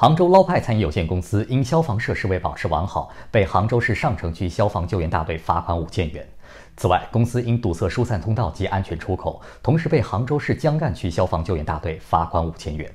杭州捞派餐饮有限公司因消防设施未保持完好，被杭州市上城区消防救援大队罚款五千元。此外，公司因堵塞疏散通道及安全出口，同时被杭州市江干区消防救援大队罚款五千元。